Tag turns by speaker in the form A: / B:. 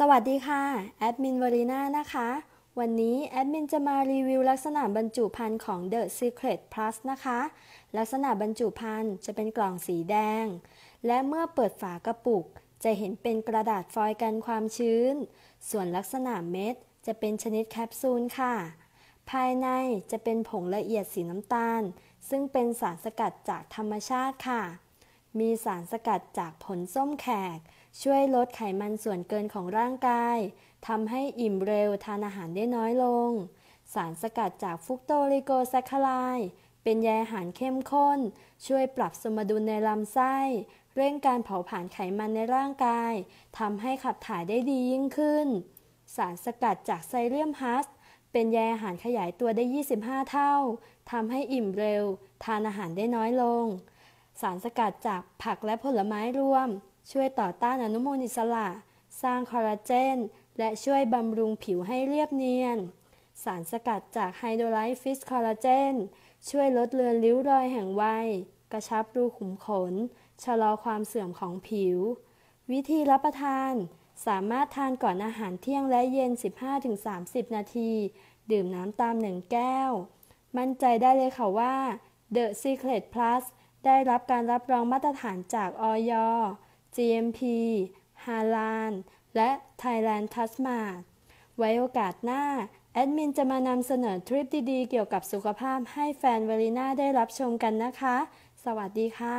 A: สวัสดีค่ะ แอดมินวารีนานะคะ วันนี้แอดมินจะมารีวิวลักษณะบรรจุภัณฑ์ของ The Secret Plus นะคะ ลักษณะบรรจุภัณฑ์จะเป็นกล่องสีแดง และเมื่อเปิดฝากระปุก จะเห็นเป็นกระดาษฟอยล์กันความชื้น ส่วนลักษณะเม็ดจะเป็นชนิดแคปซูลค่ะ ภายในจะเป็นผงละเอียดสีน้ำตาล ซึ่งเป็นสารสกัดจากธรรมชาติค่ะ มีสารสกัดจากผลส้มแขกช่วยลดไขมันส่วนเกินของร่างกาย ทำให้อิ่มเร็วทานอาหารได้น้อยลง สารสกัดจากฟุกโตลิโกแซคคลไยเป็นแยอาหารเข้มข้น ช่วยปรับสมดุลในลำไส้ เร่งการเผาผลาญไขมันในร่างกายทำให้ขับถ่ายได้ดียิ่งขึ้น สารสกัดจากไซเลียมฮัส เป็นแยอาหารขยายตัวได้ 25 เท่าทำให้อิ่มเร็วทานอาหารได้น้อยลง สารสกัดจากผักและผลไม้รวมช่วยต่อต้านอนุมูลอิสระ สร้างคอลลาเจน และช่วยบำรุงผิวให้เรียบเนียน สารสกัดจากไฮโดรไลฟ์ฟิสคอลลาเจน ช่วยลดเลือนริ้วรอยแห่งวัย กระชับรูขุมขน ชะลอความเสื่อมของผิว วิธีรับประทาน สามารถทานก่อนอาหารเที่ยงและเย็น 15-30 นาที ดื่มน้ำตามหนึ่งแก้ว มั่นใจได้เลยค่ะว่า The Secret Plus ได้รับการรับรองมาตรฐานจากออย GMP ฮาลานและ Thailand t a s m a ไว้โอกาสหน้า แอดมินจะมานำเสนอทริปดีๆ เกี่ยวกับสุขภาพให้แฟนเวลิน่าได้รับชมกันนะคะ สวัสดีค่ะ